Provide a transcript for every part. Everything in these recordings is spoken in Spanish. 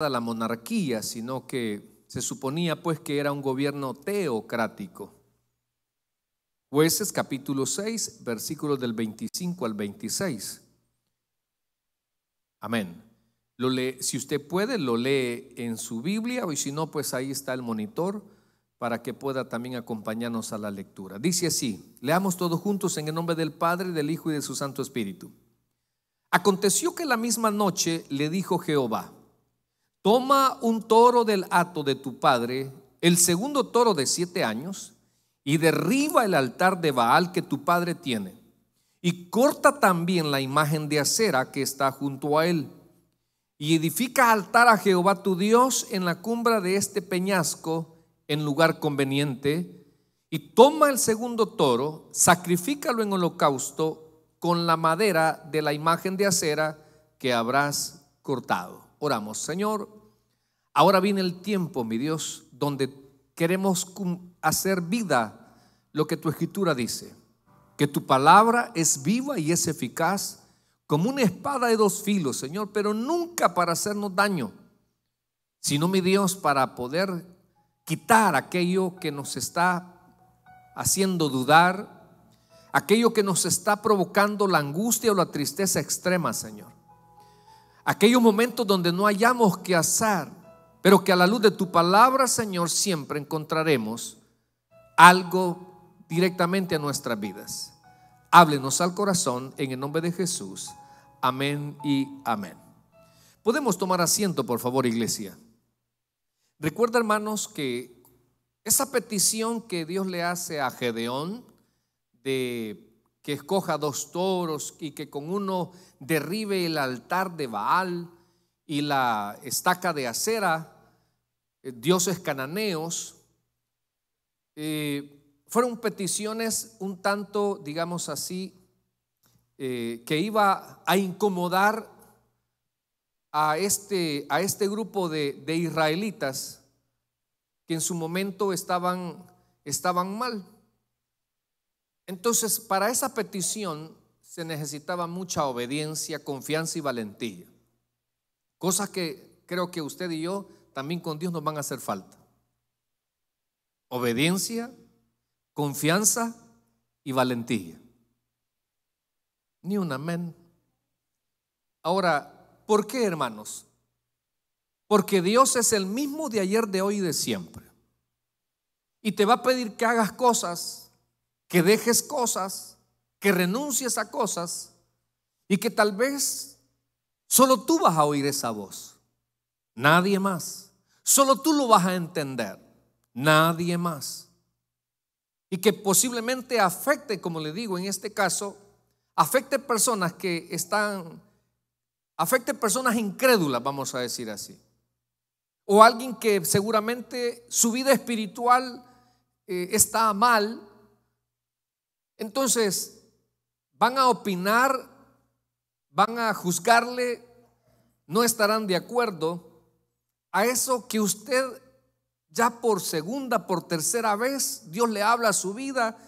a la monarquía, sino que se suponía pues que era un gobierno teocrático. Jueces capítulo 6, versículos del 25 al 26. Amén. si usted puede, lo lee en su Biblia o si no, pues ahí está el monitor para que pueda también acompañarnos a la lectura. Dice así, leamos todos juntos en el nombre del Padre, del Hijo y de su Santo Espíritu. Aconteció que la misma noche le dijo Jehová, Toma un toro del hato de tu padre, el segundo toro de siete años, y derriba el altar de Baal que tu padre tiene. Y corta también la imagen de acera que está junto a él. Y edifica altar a Jehová tu Dios en la cumbre de este peñasco, en lugar conveniente. Y toma el segundo toro, sacrifícalo en holocausto con la madera de la imagen de acera que habrás cortado. Oramos, Señor, Ahora viene el tiempo, mi Dios, donde queremos hacer vida lo que tu escritura dice, que tu palabra es viva y es eficaz como una espada de dos filos, Señor, pero nunca para hacernos daño, sino, mi Dios, para poder quitar aquello que nos está haciendo dudar, aquello que nos está provocando la angustia o la tristeza extrema, Señor. Aquellos momentos donde no hayamos que hacer, pero que a la luz de tu palabra, Señor, siempre encontraremos algo directamente a nuestras vidas. Háblenos al corazón en el nombre de Jesús. Amén y amén. Podemos tomar asiento, por favor, iglesia. Recuerda, hermanos, que esa petición que Dios le hace a Gedeón de que escoja dos toros y que con uno derribe el altar de Baal, y la estaca de acera, eh, dioses cananeos, eh, fueron peticiones un tanto, digamos así, eh, que iba a incomodar a este, a este grupo de, de, israelitas que en su momento estaban, estaban mal. Entonces, para esa petición se necesitaba mucha obediencia, confianza y valentía. Cosas que creo que usted y yo también con Dios nos van a hacer falta. Obediencia, confianza y valentía. Ni un amén. Ahora, ¿por qué, hermanos? Porque Dios es el mismo de ayer, de hoy y de siempre. Y te va a pedir que hagas cosas, que dejes cosas, que renuncies a cosas y que tal vez Solo tú vas a oír esa voz. Nadie más. Solo tú lo vas a entender. Nadie más. Y que posiblemente afecte, como le digo en este caso, afecte personas que están, afecte personas incrédulas, vamos a decir así. O alguien que seguramente su vida espiritual eh, está mal. Entonces, van a opinar van a juzgarle, no estarán de acuerdo a eso que usted ya por segunda, por tercera vez, Dios le habla a su vida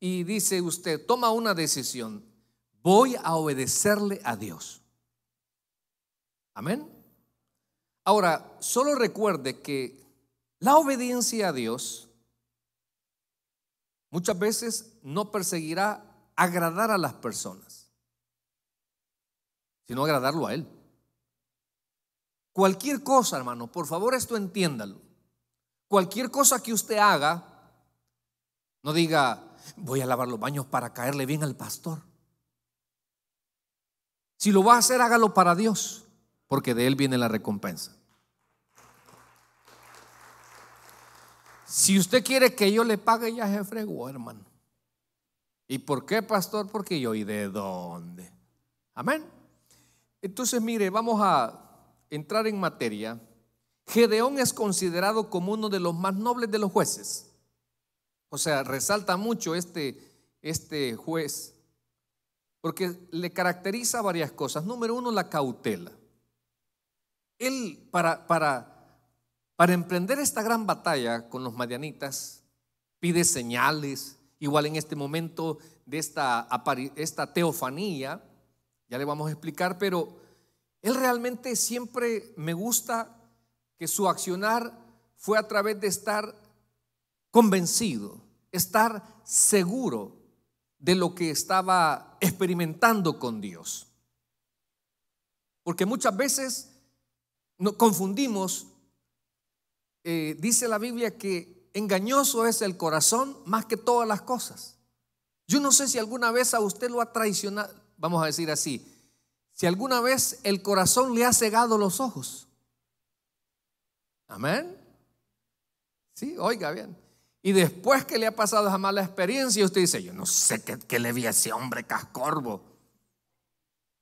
y dice usted, toma una decisión, voy a obedecerle a Dios. Amén. Ahora, solo recuerde que la obediencia a Dios muchas veces no perseguirá agradar a las personas sino agradarlo a Él. Cualquier cosa, hermano, por favor esto entiéndalo. Cualquier cosa que usted haga, no diga, voy a lavar los baños para caerle bien al pastor. Si lo va a hacer, hágalo para Dios, porque de Él viene la recompensa. Si usted quiere que yo le pague, ya se fregó, hermano. ¿Y por qué, pastor? Porque yo, ¿y de dónde? Amén. Entonces, mire, vamos a entrar en materia. Gedeón es considerado como uno de los más nobles de los jueces. O sea, resalta mucho este, este juez, porque le caracteriza varias cosas. Número uno, la cautela. Él, para, para, para emprender esta gran batalla con los madianitas, pide señales, igual en este momento de esta, esta teofanía, ya le vamos a explicar, pero él realmente siempre me gusta que su accionar fue a través de estar convencido, estar seguro de lo que estaba experimentando con Dios. Porque muchas veces nos confundimos, eh, dice la Biblia que engañoso es el corazón más que todas las cosas. Yo no sé si alguna vez a usted lo ha traicionado, vamos a decir así, si alguna vez el corazón le ha cegado los ojos. Amén. Sí, oiga bien. Y después que le ha pasado esa mala experiencia, usted dice, yo no sé qué, le vi a ese hombre cascorbo.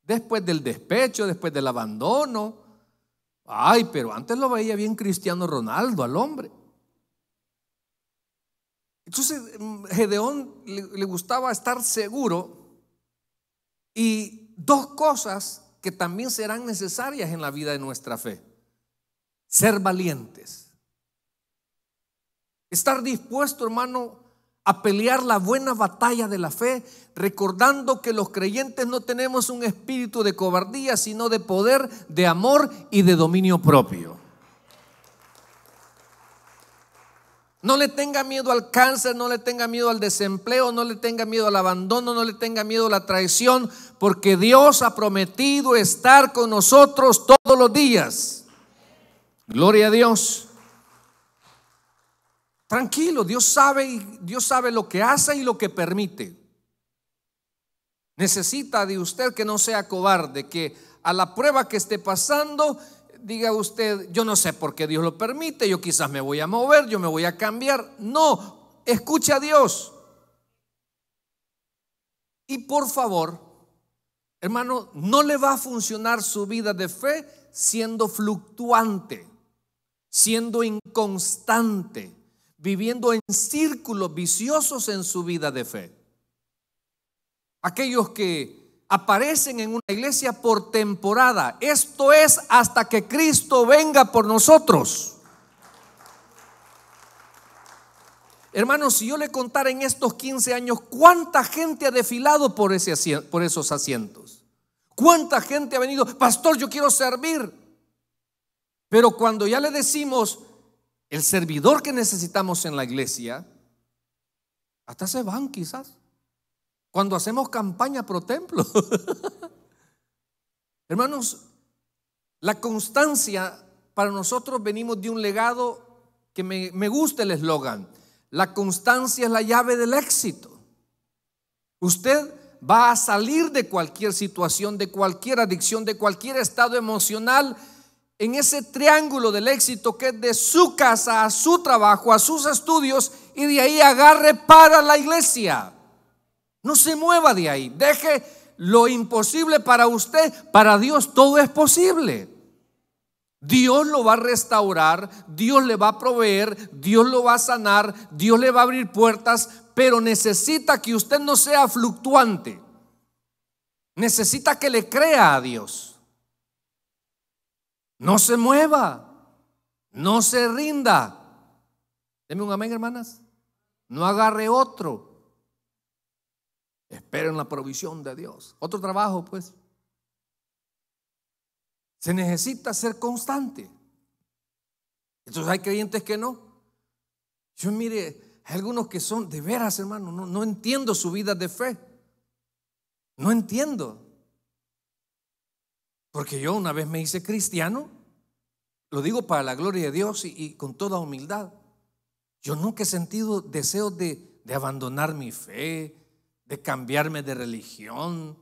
Después del despecho, después del abandono. Ay, pero antes lo veía bien Cristiano Ronaldo al hombre. Entonces, mm, Gedeón le gustaba estar seguro y dos cosas que también serán necesarias en la vida de nuestra fe. Ser valientes. Estar dispuesto, hermano, a pelear la buena batalla de la fe, recordando que los creyentes no tenemos un espíritu de cobardía, sino de poder, de amor y de dominio propio. No le tenga miedo al cáncer, no le tenga miedo al desempleo, no le tenga miedo al abandono, no le tenga miedo a la traición, porque Dios ha prometido estar con nosotros todos los días. Gloria a Dios. Tranquilo, Dios sabe Dios sabe lo que hace y lo que permite. Necesita de usted que no sea cobarde, que a la prueba que esté pasando diga usted, yo no sé por qué Dios lo permite, yo quizás me voy a mover, yo me voy a cambiar. No, escucha a Dios. Y por favor, hermano, no le va a funcionar su vida de fe siendo fluctuante, siendo inconstante, viviendo en círculos viciosos en su vida de fe. Aquellos que aparecen en una iglesia por temporada. Esto es hasta que Cristo venga por nosotros. Hermanos, si yo le contara en estos 15 años cuánta gente ha desfilado por, por esos asientos, cuánta gente ha venido, pastor, yo quiero servir. Pero cuando ya le decimos el servidor que necesitamos en la iglesia, hasta se van quizás cuando hacemos campaña pro templo. Hermanos, la constancia para nosotros venimos de un legado que me, gusta el eslogan. La constancia es la llave del éxito. Usted va a salir de cualquier situación, de cualquier adicción, de cualquier estado emocional, en ese triángulo del éxito que es de su casa a su trabajo, a sus estudios, y de ahí agarre para la iglesia. No se mueva de ahí. Deje lo imposible para usted. Para Dios todo es posible. Dios lo va a restaurar, Dios le va a proveer, Dios lo va a sanar, Dios le va a abrir puertas, pero necesita que usted no sea fluctuante. Necesita que le crea a Dios. No se mueva, no se rinda. Deme un amén, hermanas. No agarre otro en la provisión de Dios. Otro trabajo, pues. Se necesita ser constante. Entonces hay creyentes que no. Yo mire, hay algunos que son, de veras, hermano, no, entiendo su vida de fe. No entiendo. Porque yo una vez me hice cristiano, lo digo para la gloria de Dios y, con toda humildad. Yo nunca he sentido deseo de, de abandonar mi fe, de cambiarme de religión,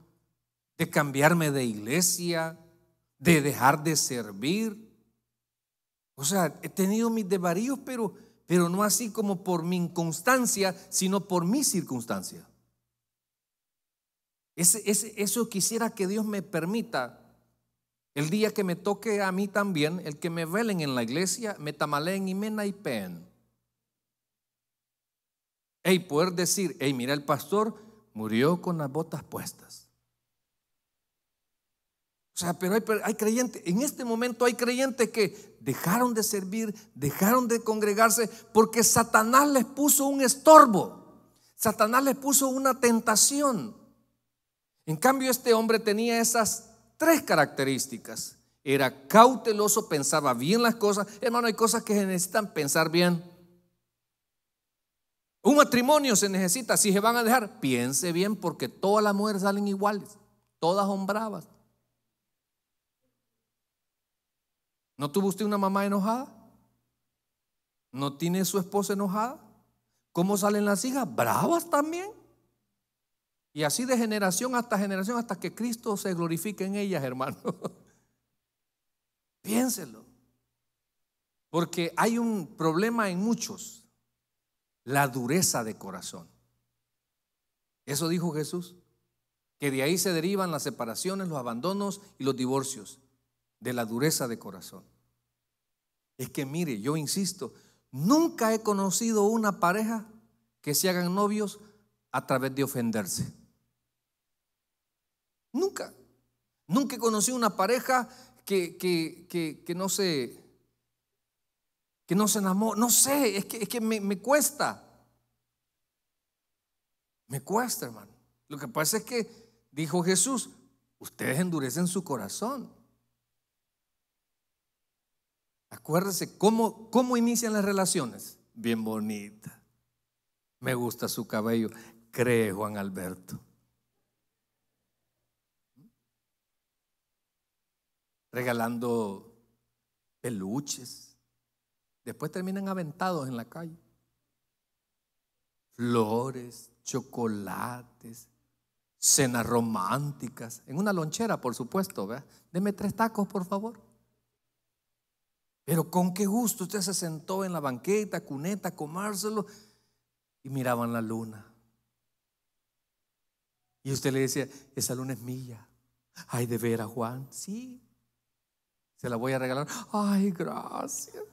de cambiarme de iglesia, de dejar de servir. O sea, he tenido mis desvaríos, pero, pero no así como por mi inconstancia, sino por mi circunstancia. eso quisiera que Dios me permita. El día que me toque a mí también, el que me velen en la iglesia, me tamaleen y me naipen. y poder decir, hey, mira el pastor, murió con las botas puestas. O sea, pero hay, creyentes, en este momento hay creyentes que dejaron de servir, dejaron de congregarse porque Satanás les puso un estorbo, Satanás les puso una tentación. En cambio, este hombre tenía esas tres características. Era cauteloso, pensaba bien las cosas. Hermano, hay cosas que se necesitan pensar bien. Un matrimonio se necesita, si se van a dejar, piense bien porque todas las mujeres salen iguales, todas son bravas. ¿No tuvo usted una mamá enojada? ¿No tiene su esposa enojada? ¿Cómo salen las hijas? Bravas también. Y así de generación hasta generación hasta que Cristo se glorifique en ellas, hermano. Piénselo. Porque hay un problema en muchos la dureza de corazón. Eso dijo Jesús, que de ahí se derivan las separaciones, los abandonos y los divorcios, de la dureza de corazón. Es que mire, yo insisto, nunca he conocido una pareja que se hagan novios a través de ofenderse. Nunca. Nunca he conocido una pareja que, que, que, que no se que no se enamoró? No sé, es que, es que me, cuesta. Me cuesta, hermano. Lo que pasa es que dijo Jesús, ustedes endurecen su corazón. Acuérdense cómo inician las relaciones. Bien bonita. Me gusta su cabello. Cree Juan Alberto. Regalando peluches. Después terminan aventados en la calle. Flores, chocolates, cenas románticas, en una lonchera, por supuesto. ¿verdad? Deme tres tacos, por favor. Pero con qué gusto usted se sentó en la banqueta, cuneta, comárselo y miraban la luna. Y usted le decía, esa luna es mía. Ay, de ver a Juan. Sí. Se la voy a regalar. Ay, gracias.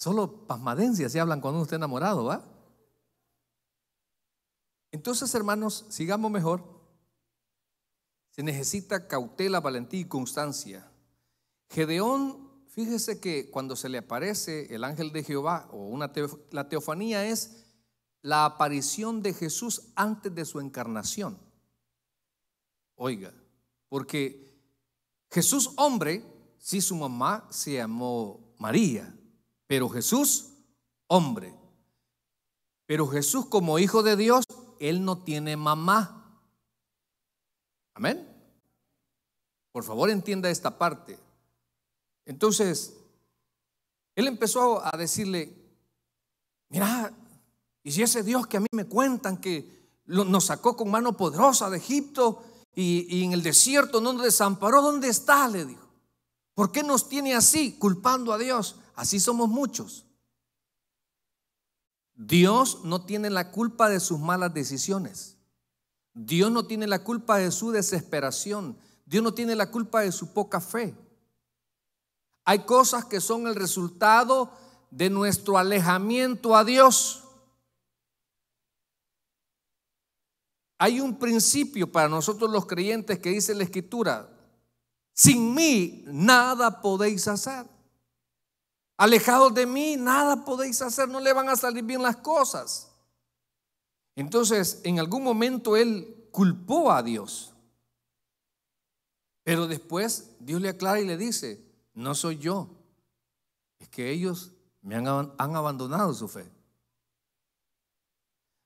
Solo pasmadencias se hablan cuando uno está enamorado, ¿va? Entonces, hermanos, sigamos mejor. Se necesita cautela, valentía y constancia. Gedeón, fíjese que cuando se le aparece el ángel de Jehová, o una la teofanía es la aparición de Jesús antes de su encarnación. Oiga, porque Jesús hombre, si su mamá se llamó María, pero Jesús, hombre. Pero Jesús como hijo de Dios, él no tiene mamá. Amén. Por favor, entienda esta parte. Entonces, él empezó a decirle, mira, y si ese Dios que a mí me cuentan que nos sacó con mano poderosa de Egipto y, y en el desierto no nos desamparó, ¿dónde está? Le dijo. ¿Por qué nos tiene así, culpando a Dios? Así somos muchos. Dios no tiene la culpa de sus malas decisiones. Dios no tiene la culpa de su desesperación. Dios no tiene la culpa de su poca fe. Hay cosas que son el resultado de nuestro alejamiento a Dios. Hay un principio para nosotros los creyentes que dice la Escritura, sin mí nada podéis hacer. Alejados de mí, nada podéis hacer, no le van a salir bien las cosas. Entonces, en algún momento él culpó a Dios. Pero después Dios le aclara y le dice, no soy yo, es que ellos me han, han abandonado su fe.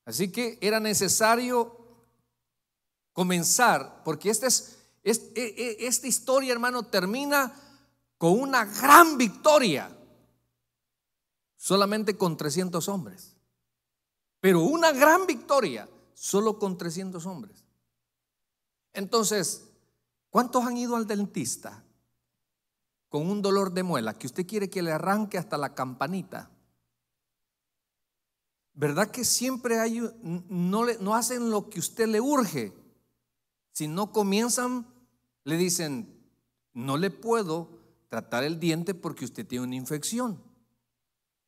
Así que era necesario comenzar, porque este es, e, e, esta historia, hermano, termina con una gran victoria solamente con 300 hombres. Pero una gran victoria solo con 300 hombres. Entonces, ¿cuántos han ido al dentista con un dolor de muela que usted quiere que le arranque hasta la campanita? ¿Verdad que siempre hay, no, le, no hacen lo que usted le urge? Si no comienzan, le dicen, no le puedo tratar el diente porque usted tiene una infección.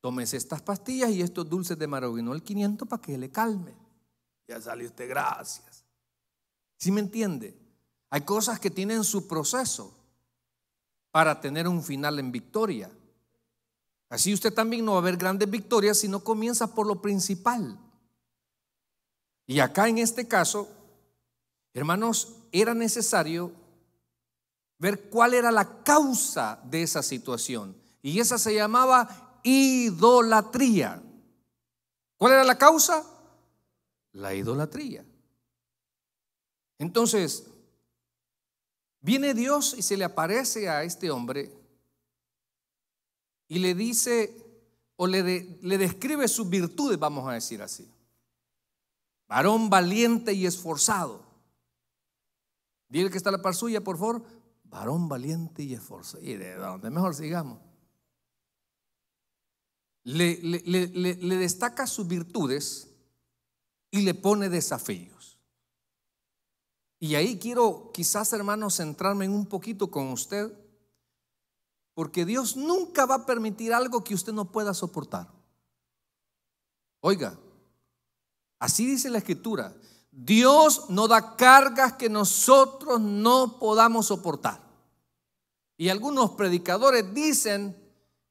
Tómese estas pastillas y estos dulces de el 500 para que le calme. Ya salió usted, gracias. ¿Sí me entiende? Hay cosas que tienen su proceso para tener un final en victoria. Así usted también no va a ver grandes victorias si no comienza por lo principal. Y acá en este caso, hermanos, era necesario ver cuál era la causa de esa situación. Y esa se llamaba idolatría. ¿Cuál era la causa? La idolatría. Entonces, viene Dios y se le aparece a este hombre y le dice, o le, le describe sus virtudes, vamos a decir así. Varón valiente y esforzado. Dile que está la par suya, por favor. Varón valiente y esforzado. Y de donde mejor sigamos le, destaca sus virtudes y le pone desafíos. Y ahí quiero quizás, hermanos, centrarme en un poquito con usted, porque Dios nunca va a permitir algo que usted no pueda soportar. Oiga, así dice la escritura, Dios no da cargas que nosotros no podamos soportar. Y algunos predicadores dicen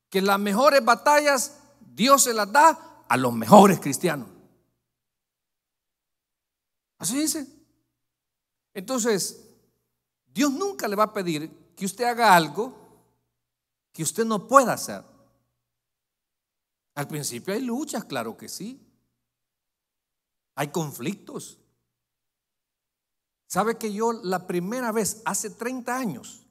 que las mejores batallas Dios se las da a los mejores cristianos. Así dice. Entonces, Dios nunca le va a pedir que usted haga algo que usted no pueda hacer. Al principio hay luchas, claro que sí. Hay conflictos. ¿Sabe que yo la primera vez, hace 30 años,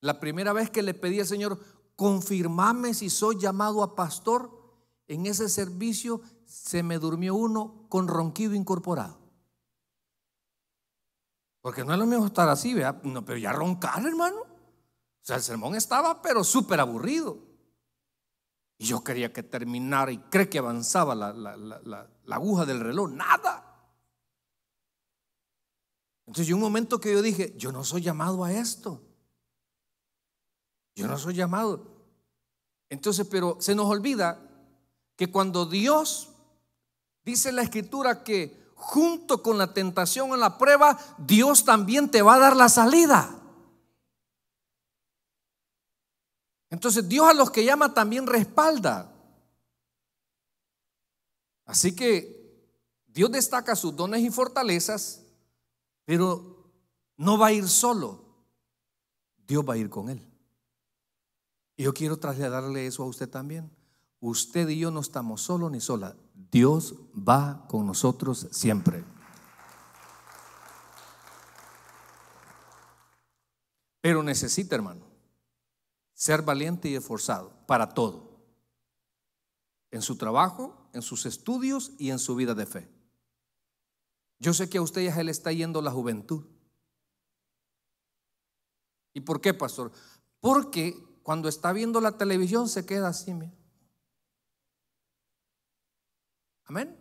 la primera vez que le pedí al Señor, confirmame si soy llamado a pastor. En ese servicio se me durmió uno con ronquido incorporado. Porque no es lo mismo estar así, No, pero ya roncar, hermano. O sea, el sermón estaba, pero súper aburrido. Y yo quería que terminara y cree que avanzaba la, la aguja del reloj. Nada. Entonces, yo un momento que yo dije, yo no soy llamado a esto. Yo no soy llamado. Entonces, pero se nos olvida que cuando Dios dice en la escritura que junto con la tentación o la prueba, Dios también te va a dar la salida. Entonces Dios a los que llama también respalda. Así que Dios destaca sus dones y fortalezas, pero no va a ir solo. Dios va a ir con él. Y yo quiero trasladarle eso a usted también. Usted y yo no estamos solos ni sola. Dios va con nosotros siempre. Pero necesita, hermano, ser valiente y esforzado para todo. En su trabajo, en sus estudios y en su vida de fe. Yo sé que a usted ya le está yendo la juventud. ¿Y por qué, pastor? Porque cuando está viendo la televisión se queda así. Amén.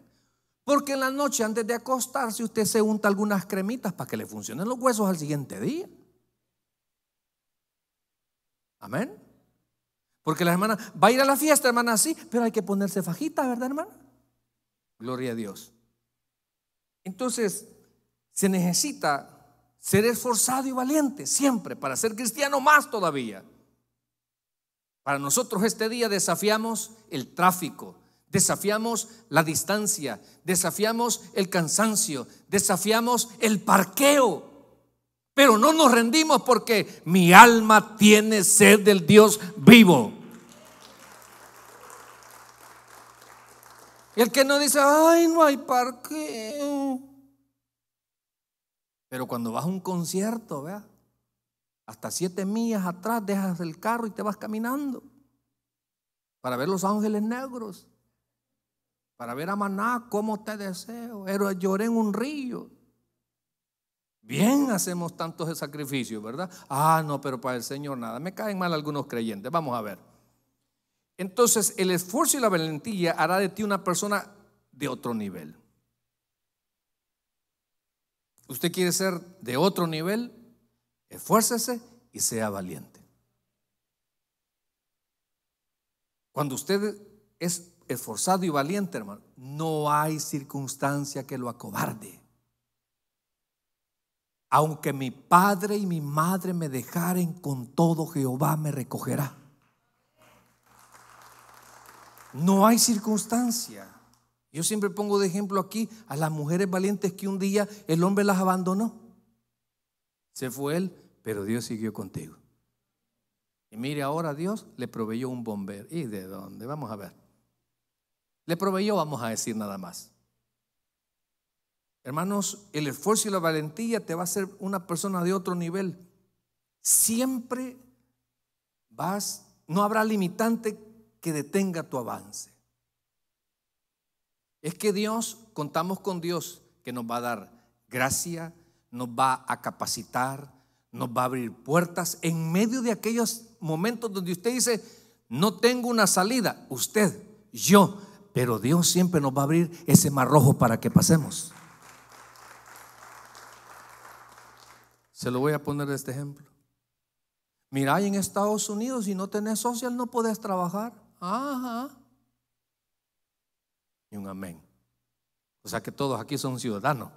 Porque en la noche antes de acostarse usted se unta algunas cremitas para que le funcionen los huesos al siguiente día. Amén. Porque la hermana va a ir a la fiesta, hermana, sí, pero hay que ponerse fajita, ¿verdad, hermana? Gloria a Dios. Entonces, se necesita ser esforzado y valiente siempre para ser cristiano más todavía. Para nosotros este día desafiamos el tráfico, desafiamos la distancia, desafiamos el cansancio, desafiamos el parqueo. Pero no nos rendimos porque mi alma tiene sed del Dios vivo. Y el que no dice, ay, no hay parqueo. Pero cuando vas a un concierto, vea, hasta siete millas atrás dejas el carro y te vas caminando para ver los ángeles negros, para ver a Maná, cómo te deseo. Pero lloré en un río. Bien hacemos tantos sacrificios, ¿verdad? Ah, no, pero para el Señor nada. Me caen mal algunos creyentes. Vamos a ver. Entonces, el esfuerzo y la valentía hará de ti una persona de otro nivel. ¿Usted quiere ser de otro nivel? Esfuércese y sea valiente. Cuando usted es esforzado y valiente, hermano, no hay circunstancia que lo acobarde. Aunque mi padre y mi madre me dejaren, con todo Jehová me recogerá. No hay circunstancia. Yo siempre pongo de ejemplo aquí a las mujeres valientes que un día el hombre las abandonó. Se fue él, pero Dios siguió contigo. Y mire, ahora Dios le proveyó un bombero. ¿Y de dónde? Vamos a ver. Le proveyó, vamos a decir nada más. Hermanos, el esfuerzo y la valentía te va a hacer una persona de otro nivel. Siempre vas, no habrá limitante que detenga tu avance. Es que Dios, contamos con Dios que nos va a dar gracia, nos va a capacitar, nos va a abrir puertas en medio de aquellos momentos donde usted dice, no tengo una salida, usted, yo, pero Dios siempre nos va a abrir ese mar rojo para que pasemos. Se lo voy a poner de este ejemplo. Mira, en Estados Unidos si no tenés social no podés trabajar. Ajá. Y un amén. O sea que todos aquí son ciudadanos.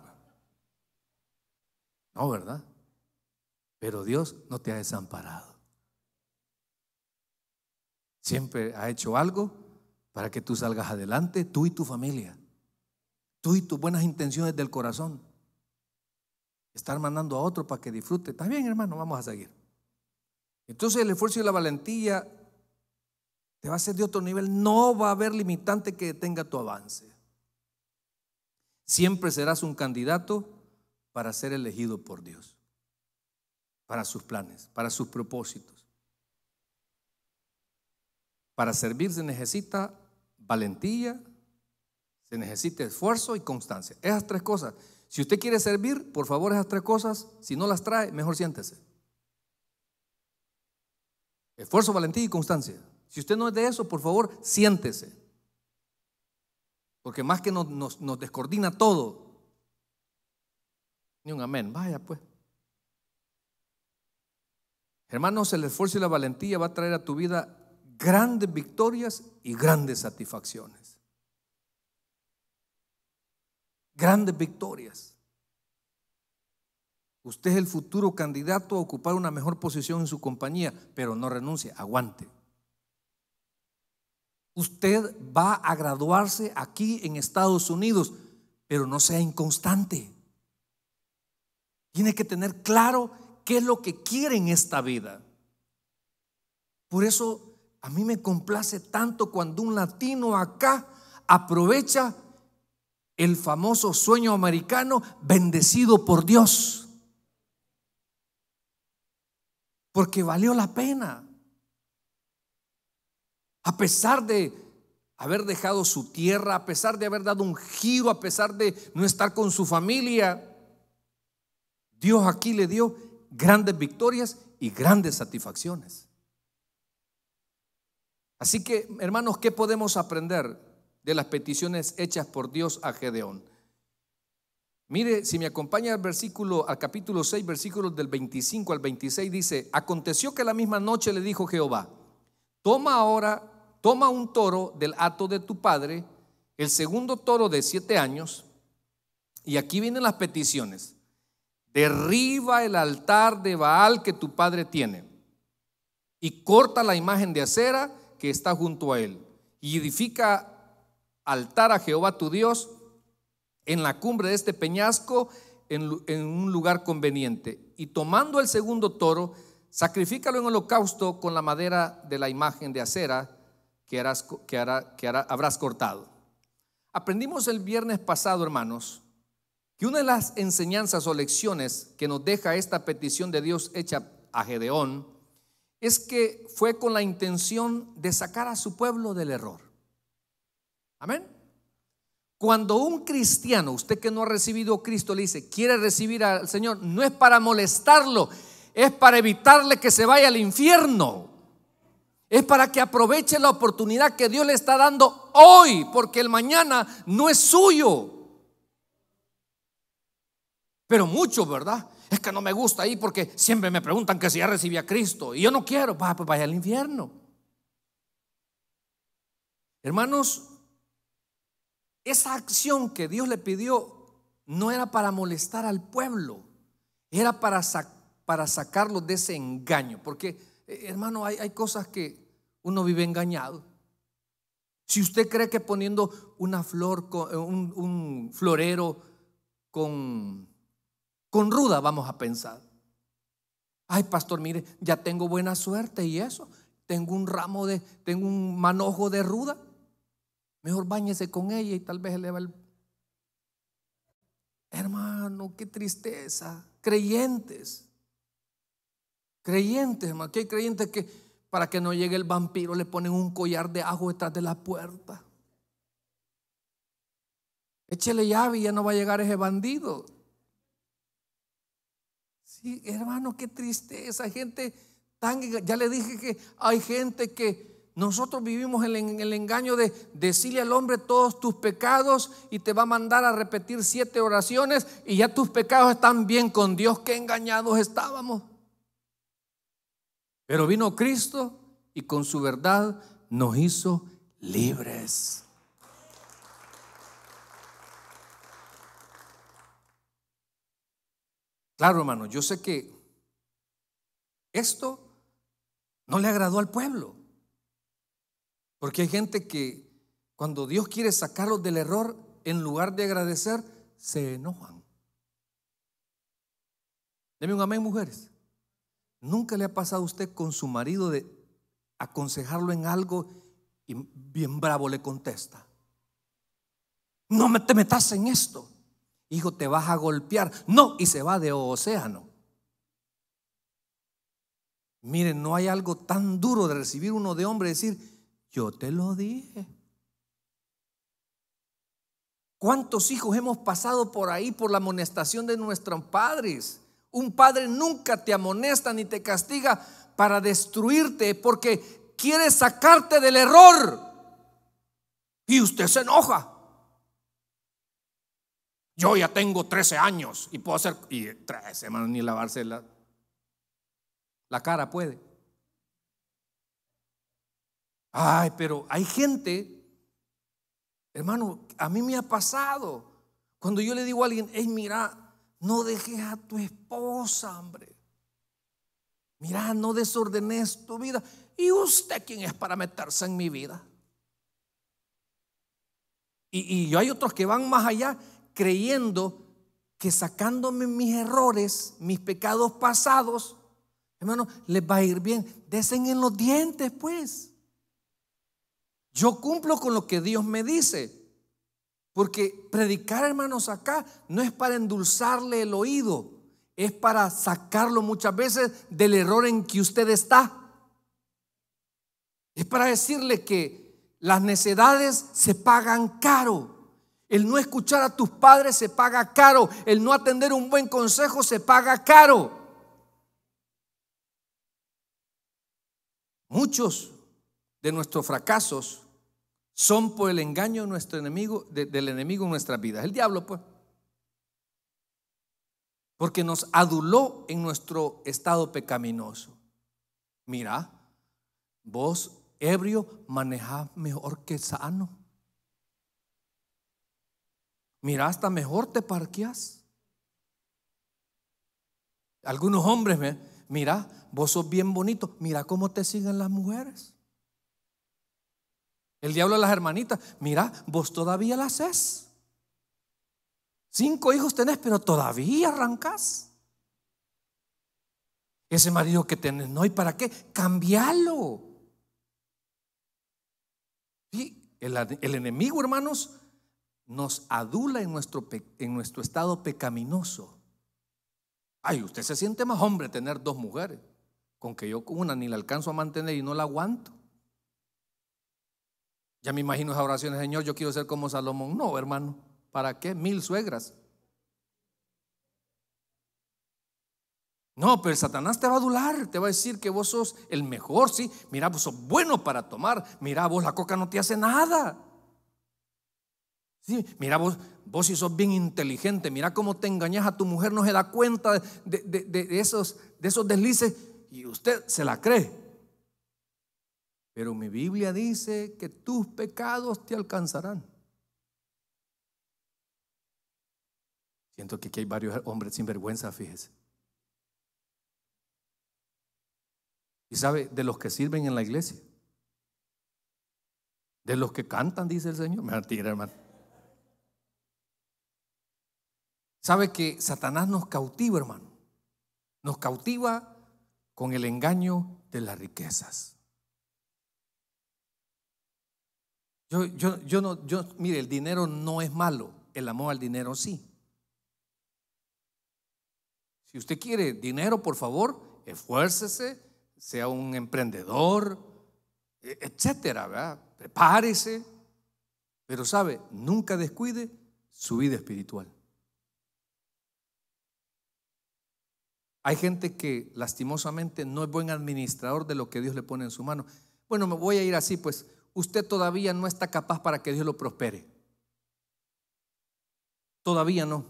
No, ¿verdad? Pero Dios no te ha desamparado. Siempre ha hecho algo para que tú salgas adelante, tú y tu familia, tú y tus buenas intenciones del corazón. Estar mandando a otro para que disfrute. Está bien, hermano, vamos a seguir. Entonces el esfuerzo y la valentía te va a hacer de otro nivel. No va a haber limitante que detenga tu avance. Siempre serás un candidato para ser elegido por Dios, para sus planes, para sus propósitos. Para servir se necesita valentía, se necesita esfuerzo y constancia. Esas tres cosas. Si usted quiere servir, por favor, esas tres cosas, si no las trae, mejor siéntese. Esfuerzo, valentía y constancia. Si usted no es de eso, por favor, siéntese. Porque más que nos, nos, descoordina todo, ni un amén. Vaya pues. Hermanos, el esfuerzo y la valentía va a traer a tu vida grandes victorias y grandes satisfacciones. Grandes victorias. Usted es el futuro candidato a ocupar una mejor posición en su compañía, pero no renuncie, aguante. Usted va a graduarse aquí en Estados Unidos, pero no sea inconstante. Tiene que tener claro qué es lo que quiere en esta vida. Por eso a mí me complace tanto cuando un latino acá aprovecha el famoso sueño americano bendecido por Dios. Porque valió la pena. A pesar de haber dejado su tierra, a pesar de haber dado un giro, a pesar de no estar con su familia, Dios aquí le dio grandes victorias y grandes satisfacciones. Así que, hermanos, ¿qué podemos aprender de las peticiones hechas por Dios a Gedeón? Mire, si me acompaña al versículo, al capítulo 6, versículos del 25 al 26, dice: Aconteció que la misma noche le dijo Jehová: Toma ahora, toma un toro del hato de tu padre, el segundo toro de siete años, y aquí vienen las peticiones derriba el altar de Baal que tu padre tiene y corta la imagen de acera que está junto a él y edifica altar a Jehová tu Dios en la cumbre de este peñasco en, un lugar conveniente y tomando el segundo toro sacrifícalo en holocausto con la madera de la imagen de acera que, que, que habrás cortado. Aprendimos el viernes pasado, hermanos, y una de las enseñanzas o lecciones que nos deja esta petición de Dios hecha a Gedeón es que fue con la intención de sacar a su pueblo del error. Amén. Cuando un cristiano, usted que no ha recibido Cristo, le dice, quiere recibir al Señor, no es para molestarlo, es para evitarle que se vaya al infierno. Es para que aproveche la oportunidad que Dios le está dando hoy, porque el mañana no es suyo. Pero muchos, ¿verdad? Es que no me gusta ahí porque siempre me preguntan que si ya recibí a Cristo. Y yo no quiero, pues vaya al infierno. Hermanos, esa acción que Dios le pidió no era para molestar al pueblo, era para, sacarlo para de ese engaño. Porque, eh, hermano, hay, cosas que uno vive engañado. Si usted cree que poniendo una flor, un, un florero con con ruda vamos a pensar. Ay, pastor, mire, ya tengo buena suerte y eso. Tengo un ramo de, tengo un manojo de ruda. Mejor báñese con ella y tal vez eleva el... Hermano, qué tristeza. Creyentes. Creyentes, hermano. Aquí hay creyentes que para que no llegue el vampiro le ponen un collar de ajo detrás de la puerta. Échele llave y ya no va a llegar ese bandido hermano, qué tristeza. Gente tan. Ya le dije que hay gente que nosotros vivimos en, el engaño de decirle al hombre todos tus pecados y te va a mandar a repetir siete oraciones y ya tus pecados están bien con Dios. Qué engañados estábamos. Pero vino Cristo y con su verdad nos hizo libres. Claro, hermano, yo sé que esto no le agradó al pueblo. Porque hay gente que cuando Dios quiere sacarlos del error, en lugar de agradecer, se enojan. Deme un amén, mujeres. ¿Nunca le ha pasado a usted con su marido de aconsejarlo en algo y bien bravo le contesta? No me te metas en esto. Hijo, te vas a golpear. No, y se va de océano. Miren, no hay algo tan duro de recibir uno de hombre decir, yo te lo dije. ¿Cuántos hijos hemos pasado por ahí por la amonestación de nuestros padres? Un padre nunca te amonesta ni te castiga para destruirte porque quiere sacarte del error. Y usted se enoja. Yo ya tengo 13 años y puedo hacer, y 13 hermano ni lavarse la, la cara puede. Ay, pero hay gente, hermano, a mí me ha pasado. Cuando yo le digo a alguien, hey, mira, no dejes a tu esposa, hombre. Mira, no desordenes tu vida. ¿Y usted quién es para meterse en mi vida? Y, y hay otros que van más allá creyendo que sacándome mis errores, mis pecados pasados, hermano, les va a ir bien. Desen en los dientes, pues. Yo cumplo con lo que Dios me dice. Porque predicar, hermanos, acá no es para endulzarle el oído, es para sacarlo muchas veces del error en que usted está. Es para decirle que las necedades se pagan caro. El no escuchar a tus padres se paga caro. El no atender un buen consejo se paga caro. Muchos de nuestros fracasos son por el engaño nuestro enemigo, del enemigo en nuestras vidas. El diablo, pues. Porque nos aduló en nuestro estado pecaminoso. Mira, vos ebrio manejás mejor que sano. Mira, hasta mejor te parqueas. Algunos hombres mira, vos sos bien bonito, mira cómo te siguen las mujeres. El diablo a las hermanitas, mira, vos todavía las haces. Cinco hijos tenés, pero todavía arrancas Ese marido que tenés, no, hay para qué? cambiarlo Y el enemigo, hermanos, nos adula en nuestro, en nuestro estado pecaminoso. Ay, usted se siente más hombre tener dos mujeres, con que yo una ni la alcanzo a mantener y no la aguanto. Ya me imagino esas oraciones, Señor, yo quiero ser como Salomón. No, hermano, ¿para qué? Mil suegras. No, pero Satanás te va a adular, te va a decir que vos sos el mejor, sí. Mira, vos sos bueno para tomar. Mira, vos la coca no te hace nada mira vos, vos si sos bien inteligente, mira cómo te engañas a tu mujer, no se da cuenta de, esos, de esos deslices y usted se la cree. Pero mi Biblia dice que tus pecados te alcanzarán. Siento que aquí hay varios hombres sin vergüenza, fíjese. Y sabe, de los que sirven en la iglesia, de los que cantan, dice el Señor. hermano. Sabe que Satanás nos cautiva, hermano. Nos cautiva con el engaño de las riquezas. Yo, yo, no, yo, mire, el dinero no es malo, el amor al dinero sí. Si usted quiere dinero, por favor, esfuércese, sea un emprendedor, e, etcétera, Prepárese, pero sabe, nunca descuide su vida espiritual. Hay gente que lastimosamente no es buen administrador de lo que Dios le pone en su mano. Bueno, me voy a ir así, pues usted todavía no está capaz para que Dios lo prospere. Todavía no.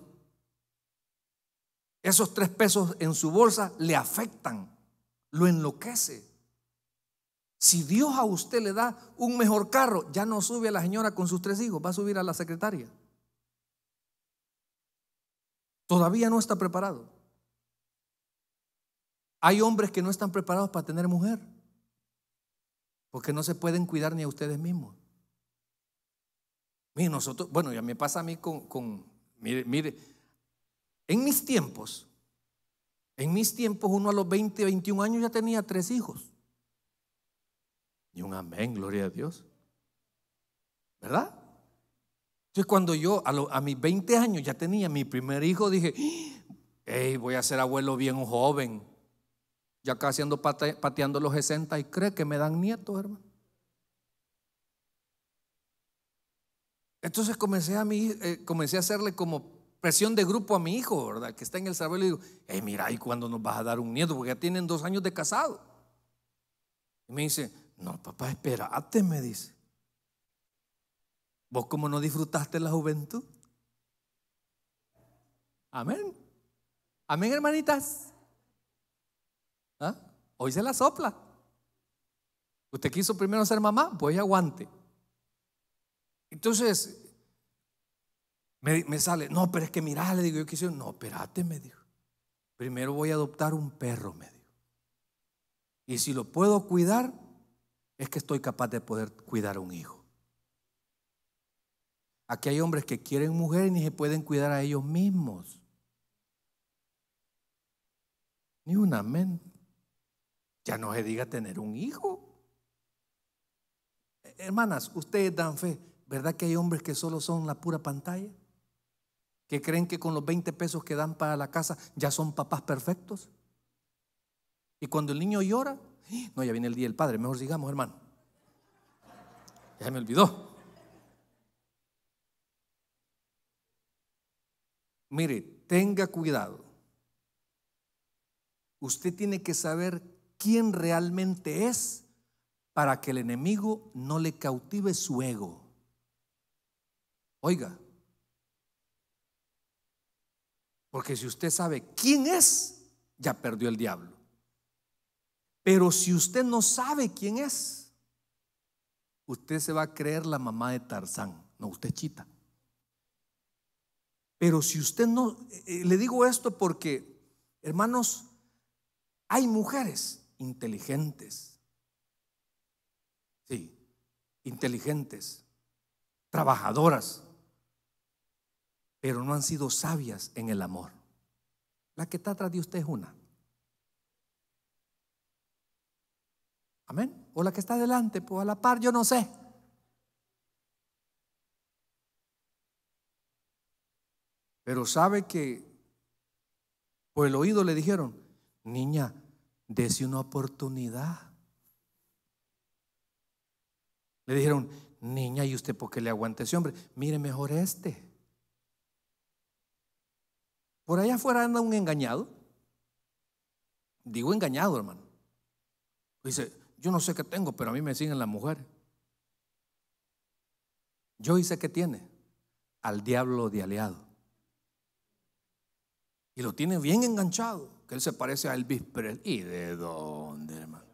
Esos tres pesos en su bolsa le afectan, lo enloquece. Si Dios a usted le da un mejor carro, ya no sube a la señora con sus tres hijos, va a subir a la secretaria. Todavía no está preparado. Hay hombres que no están preparados para tener mujer, porque no se pueden cuidar ni a ustedes mismos. Mire, nosotros, bueno, ya me pasa a mí con, mire, mire, en mis tiempos, en mis tiempos, uno a los 20, 21 años ya tenía tres hijos. Y un amén, gloria a Dios. ¿Verdad? Entonces cuando yo a, a mis 20 años ya tenía mi primer hijo, dije, hey, ¡Ah! voy a ser abuelo bien joven. Ya casi ando pateando los 60 y cree que me dan nietos, hermano. Entonces comencé a, mi, eh, comencé a hacerle como presión de grupo a mi hijo, ¿verdad? Que está en el sabor y digo, hey, mira, ¿y cuándo nos vas a dar un nieto? Porque ya tienen dos años de casado. Y me dice, no, papá, espérate, me dice. ¿Vos cómo no disfrutaste la juventud? Amén. Amén, hermanitas. ¿Ah? Hoy se la sopla. Usted quiso primero ser mamá, pues aguante. Entonces, me, me, sale, no, pero es que mirá, le digo, yo quisiera, no, espérate, me dijo. Primero voy a adoptar un perro, me dijo. Y si lo puedo cuidar, es que estoy capaz de poder cuidar a un hijo. Aquí hay hombres que quieren mujeres y ni se pueden cuidar a ellos mismos. Ni un amén. Ya no se diga tener un hijo. Hermanas, ustedes dan fe. ¿Verdad que hay hombres que solo son la pura pantalla? ¿Que creen que con los 20 pesos que dan para la casa ya son papás perfectos? Y cuando el niño llora, ¡eh! no, ya viene el día del padre, mejor digamos, hermano. Ya me olvidó. Mire, tenga cuidado. Usted tiene que saber quién realmente es para que el enemigo no le cautive su ego. Oiga, porque si usted sabe quién es, ya perdió el diablo. Pero si usted no sabe quién es, usted se va a creer la mamá de Tarzán. No, usted chita. Pero si usted no, eh, eh, le digo esto porque, hermanos, hay mujeres inteligentes. Sí, inteligentes, trabajadoras, pero no han sido sabias en el amor. La que está atrás de usted es una. Amén. O la que está delante, pues a la par, yo no sé. Pero sabe que por el oído le dijeron, niña, dese una oportunidad. Le dijeron, niña, ¿y usted por qué le aguanta ese hombre? Mire, mejor este. Por allá afuera anda un engañado. Digo engañado, hermano. Dice, yo no sé qué tengo, pero a mí me siguen las mujeres. Yo hice qué tiene. Al diablo de aliado. Y lo tiene bien enganchado él se parece a Elvis Presley. ¿Y de dónde, hermano?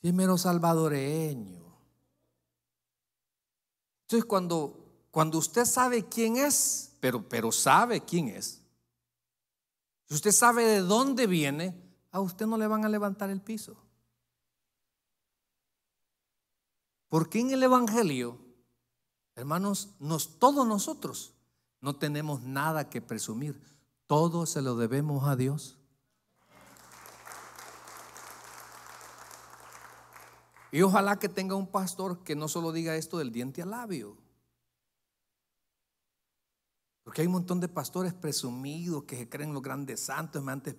Si salvadoreño. Entonces, cuando, cuando usted sabe quién es, pero, pero sabe quién es, si usted sabe de dónde viene, a usted no le van a levantar el piso. Porque en el Evangelio, hermanos, nos, todos nosotros no tenemos nada que presumir. Todo se lo debemos a Dios. Y ojalá que tenga un pastor que no solo diga esto del diente al labio. Porque hay un montón de pastores presumidos que se creen los grandes santos, amantes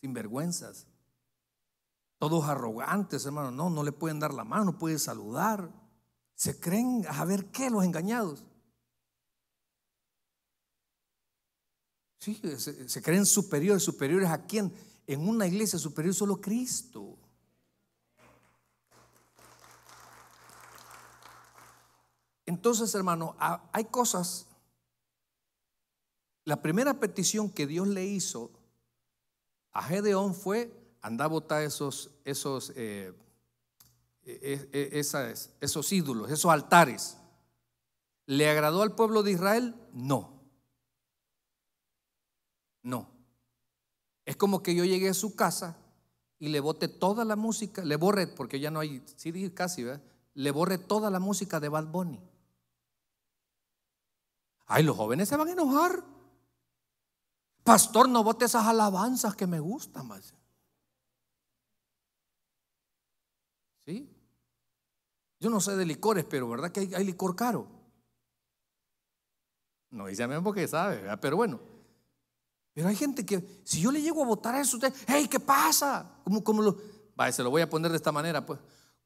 sinvergüenzas. Todos arrogantes, hermano. No, no le pueden dar la mano, no pueden saludar. Se creen a ver qué los engañados. Sí, se, creen superiores. ¿Superiores a quién? En una iglesia superior solo Cristo. Entonces, hermano, hay cosas. La primera petición que Dios le hizo a Gedeón fue, anda a botar esos, esos, eh, e, e, e, esos ídolos, esos altares. ¿Le agradó al pueblo de Israel? No. No. Es como que yo llegué a su casa y le bote toda la música, le borre, porque ya no hay casi, ¿verdad? Le borre toda la música de Bad Bunny. Ay, los jóvenes se van a enojar. Pastor, no bote esas alabanzas que me gustan más. ¿Sí? Yo no sé de licores, pero ¿verdad que hay, licor caro? No dice a mí porque sabe, pero bueno. Pero hay gente que, si yo le llego a votar a eso, usted, hey, ¿qué pasa? Como, como lo, se lo voy a poner de esta manera, pues.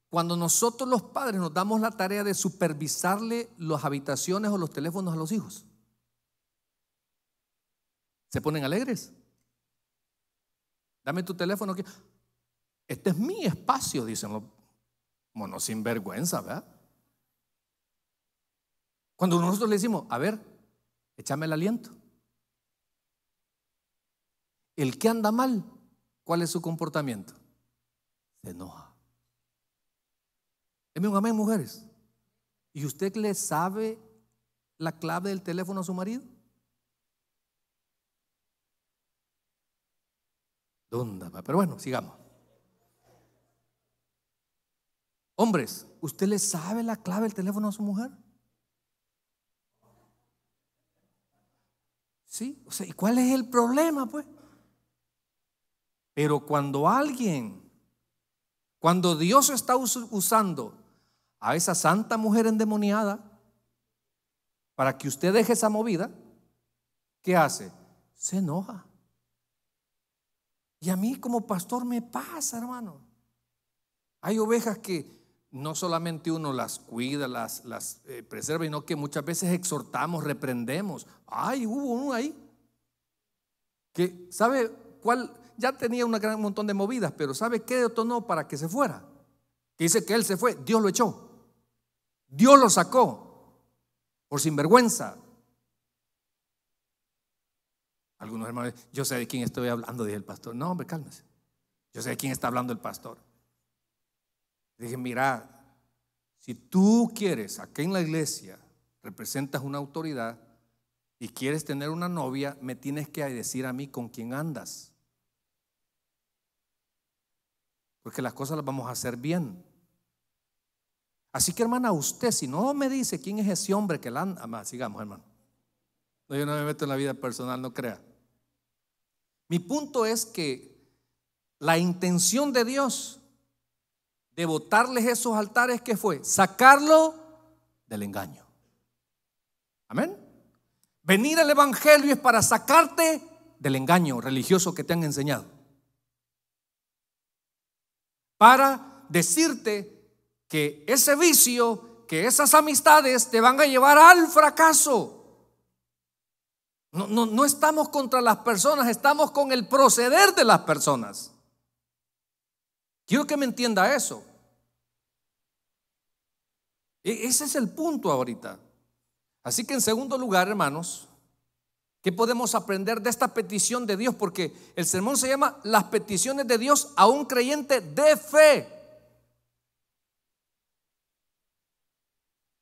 Cuando nosotros los padres nos damos la tarea de supervisarle las habitaciones o los teléfonos a los hijos, se ponen alegres. Dame tu teléfono. Que... Este es mi espacio, dicen los monos sin vergüenza, ¿verdad? Cuando nosotros le decimos, a ver, échame el aliento. El que anda mal, ¿cuál es su comportamiento? Se enoja. Deme un amén, mujeres. ¿Y usted le sabe la clave del teléfono a su marido? ¿Dónde Pero bueno, sigamos. Hombres, ¿usted le sabe la clave del teléfono a su mujer? ¿Sí? ¿y cuál es el problema, pues? Pero cuando alguien, cuando Dios está usando a esa santa mujer endemoniada para que usted deje esa movida, ¿qué hace? Se enoja. Y a mí como pastor me pasa, hermano. Hay ovejas que no solamente uno las cuida, las, eh, preserva, sino que muchas veces exhortamos, reprendemos. Ay, hubo uno ahí. Que, ¿Sabe cuál? ya tenía un gran montón de movidas, pero ¿sabe qué detonó para que se fuera? dice que él se fue, Dios lo echó. Dios lo sacó por sinvergüenza. Algunos hermanos, yo sé de quién estoy hablando, dice el pastor. No, hombre, cálmese. Yo sé de quién está hablando el pastor. Dije, mira, si tú quieres, aquí en la iglesia, representas una autoridad y quieres tener una novia, me tienes que decir a mí con quién andas. porque las cosas las vamos a hacer bien. Así que, hermana, usted, si no me dice quién es ese hombre que la anda, ah, sigamos, hermano. No, yo no me meto en la vida personal, no crea. Mi punto es que la intención de Dios de botarles esos altares que fue sacarlo del engaño. Amén. Venir al Evangelio es para sacarte del engaño religioso que te han enseñado para decirte que ese vicio, que esas amistades te van a llevar al fracaso. No, no, no estamos contra las personas, estamos con el proceder de las personas. Quiero que me entienda eso. E, ese es el punto ahorita. Así que en segundo lugar, hermanos, ¿Qué podemos aprender de esta petición de Dios? Porque el sermón se llama Las peticiones de Dios a un creyente de fe.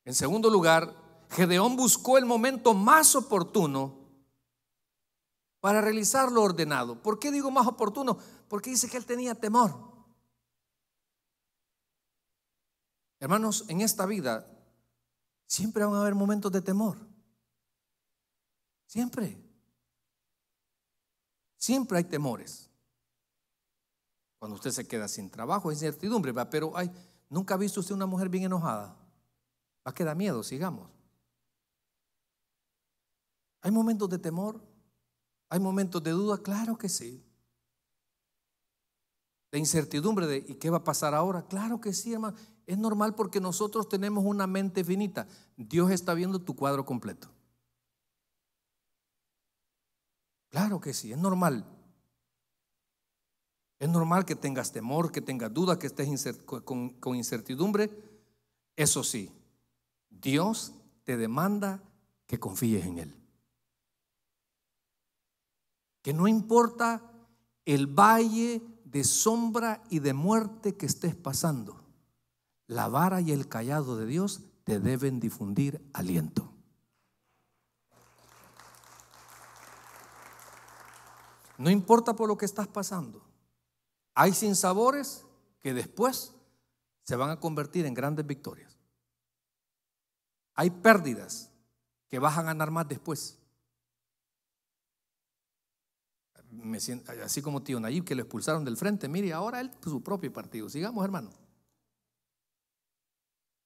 En segundo lugar, Gedeón buscó el momento más oportuno para realizar lo ordenado. ¿Por qué digo más oportuno? Porque dice que él tenía temor. Hermanos, en esta vida siempre van a haber momentos de temor. Siempre. Siempre hay temores. Cuando usted se queda sin trabajo, es incertidumbre, pero hay, nunca ha visto usted una mujer bien enojada. Va a quedar miedo, sigamos. Hay momentos de temor, hay momentos de duda, claro que sí. De incertidumbre, de ¿y qué va a pasar ahora? Claro que sí, hermano. Es normal porque nosotros tenemos una mente finita. Dios está viendo tu cuadro completo. Claro que sí, es normal. Es normal que tengas temor, que tengas duda, que estés con incertidumbre. Eso sí, Dios te demanda que confíes en Él. Que no importa el valle de sombra y de muerte que estés pasando, la vara y el callado de Dios te deben difundir aliento. No importa por lo que estás pasando. Hay sinsabores que después se van a convertir en grandes victorias. Hay pérdidas que vas a ganar más después. así como tío Nayib que lo expulsaron del frente, mire, ahora él su propio partido. Sigamos, hermano.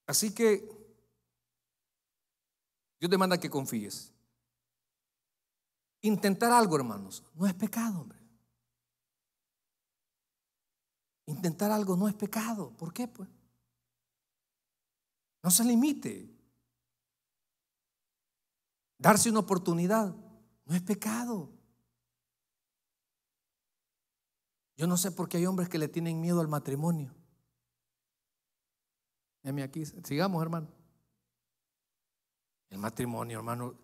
Así que Dios te manda que confíes. Intentar algo, hermanos, no es pecado, hombre. Intentar algo no es pecado. ¿Por qué? Pues no se limite. Darse una oportunidad no es pecado. Yo no sé por qué hay hombres que le tienen miedo al matrimonio. Aquí, sigamos, hermano. El matrimonio, hermano,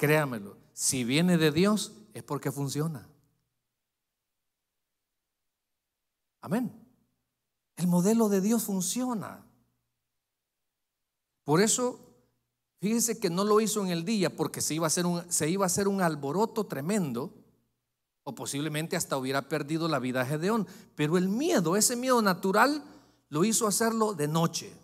Créamelo, si viene de Dios es porque funciona. Amén. El modelo de Dios funciona. Por eso, fíjense que no lo hizo en el día porque se iba a hacer un, se iba a hacer un alboroto tremendo o posiblemente hasta hubiera perdido la vida a Gedeón. Pero el miedo, ese miedo natural, lo hizo hacerlo de noche.